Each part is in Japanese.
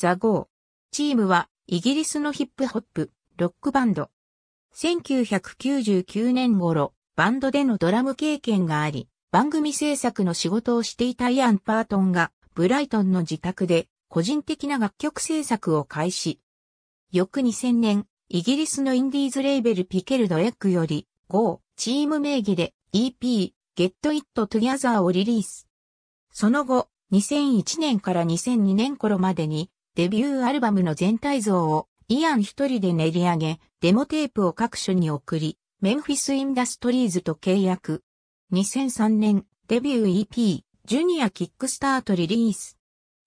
ザ・ゴー。チームはイギリスのヒップホップ、ロックバンド。1999年頃、バンドでのドラム経験があり、番組制作の仕事をしていたイアン・パートンが、ブライトンの自宅で個人的な楽曲制作を開始。翌2000年、イギリスのインディーズレーベルピケルドエッグより、GO、チーム名義で EP、Get It Together をリリース。その後、2001年から2002年頃までにデビューアルバムの全体像をイアン一人で練り上げ、デモテープを各所に送り、メンフィス・インダストリーズと契約。2003年、デビュー EP、ジュニア・キックスタートリリース。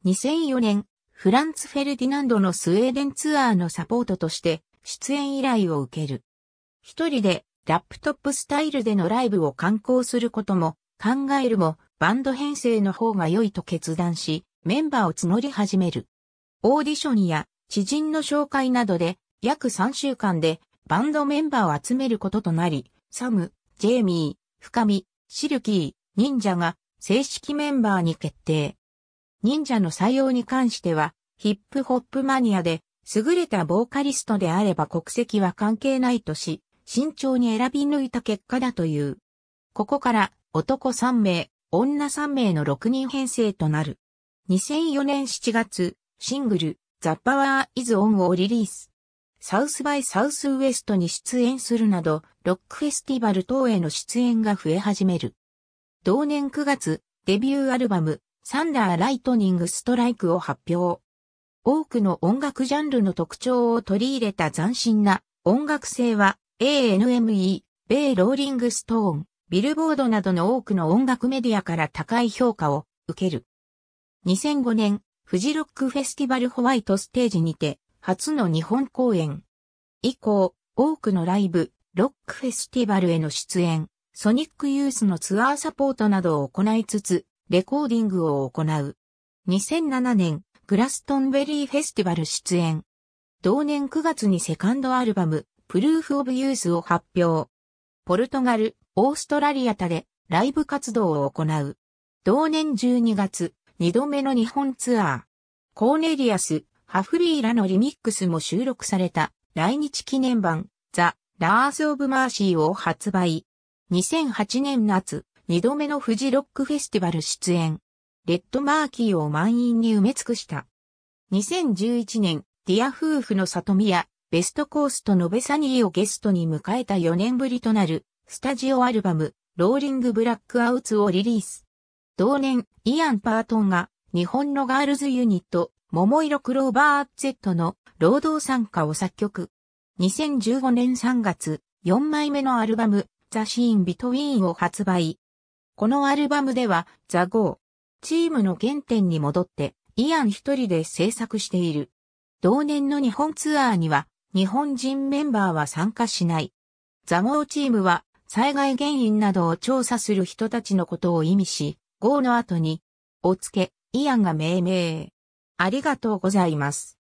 2004年、フランツ・フェルディナンドのスウェーデンツアーのサポートとして、出演依頼を受ける。一人で、ラップトップスタイルでのライブを観光することも、考えるも、バンド編成の方が良いと決断し、メンバーを募り始める。オーディションや知人の紹介などで約3週間でバンドメンバーを集めることとなり、サム、ジェイミー、深見、シルキー、忍者が正式メンバーに決定。忍者の採用に関しては、ヒップホップマニアで、優れたボーカリストであれば国籍は関係ないとし、慎重に選び抜いた結果だという。ここから男3名、女3名の6人編成となる。2004年7月、シングル、ザ・パワー・イズ・オンをリリース。サウス・バイ・サウス・ウエストに出演するなど、ロックフェスティバル等への出演が増え始める。同年9月、デビューアルバム、サンダー・ライトニング・ストライクを発表。多くの音楽ジャンルの特徴を取り入れた斬新な音楽性は ANME、米ローリングストーン、ビルボードなどの多くの音楽メディアから高い評価を受ける。2005年フジロックフェスティバルホワイトステージにて、初の日本公演。以降、多くのライブ、ロックフェスティバルへの出演、ソニックユースのツアーサポートなどを行いつつ、レコーディングを行う。2007年、グラストンベリーフェスティバル出演。同年9月にセカンドアルバム、プルーフ・オブ・ユースを発表。ポルトガル、オーストラリアタでライブ活動を行う。同年12月、2度目の日本ツアー。コーネリアス、ハフリーらのリミックスも収録された来日記念版ザ・ラース・オブ・マーシーを発売。2008年夏、2度目のフジロックフェスティバル出演。レッドマーキーを満員に埋め尽くした。2011年、ディア夫婦の里宮、ベストコースとノベサニーをゲストに迎えた4年ぶりとなる、スタジオアルバム、ローリングブラックアウツをリリース。同年、イアン・パートンが日本のガールズユニット、桃色クローバー Z の労働参加を作曲。2015年3月、4枚目のアルバム、ザ・シーン・ビトウィーンを発売。このアルバムでは、ザ・ゴー。チームの原点に戻って、イアン一人で制作している。同年の日本ツアーには、日本人メンバーは参加しない。ザ・ゴーチームは、災害原因などを調査する人たちのことを意味し、号の後に、おつけ、イアンが命名。ありがとうございます。